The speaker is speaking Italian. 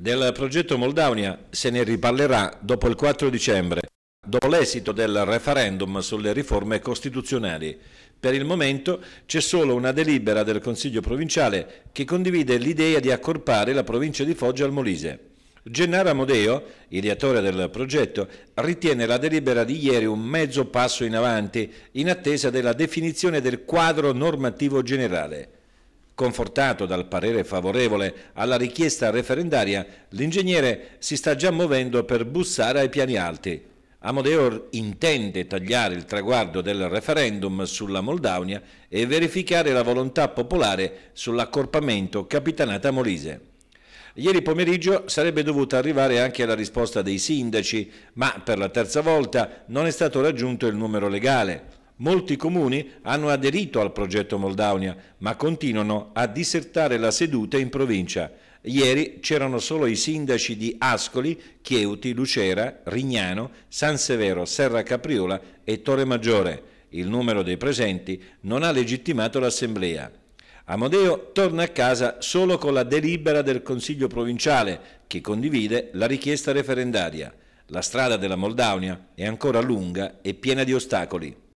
Del progetto Moldavia se ne riparlerà dopo il 4 dicembre, dopo l'esito del referendum sulle riforme costituzionali. Per il momento c'è solo una delibera del Consiglio provinciale che condivide l'idea di accorpare la provincia di Foggia al Molise. Gennaro Amodeo, ideatore del progetto, ritiene la delibera di ieri un mezzo passo in avanti in attesa della definizione del quadro normativo generale. Confortato dal parere favorevole alla richiesta referendaria, l'ingegnere si sta già muovendo per bussare ai piani alti. Amodeor intende tagliare il traguardo del referendum sulla Moldavia e verificare la volontà popolare sull'accorpamento Capitanata Molise. Ieri pomeriggio sarebbe dovuta arrivare anche la risposta dei sindaci, ma per la terza volta non è stato raggiunto il numero legale. Molti comuni hanno aderito al progetto Moldavia, ma continuano a disertare la seduta in provincia. Ieri c'erano solo i sindaci di Ascoli, Chieuti, Lucera, Rignano, San Severo, Serra Capriola e Torre Maggiore. Il numero dei presenti non ha legittimato l'assemblea. Amodeo torna a casa solo con la delibera del Consiglio provinciale che condivide la richiesta referendaria. La strada della Moldavia è ancora lunga e piena di ostacoli.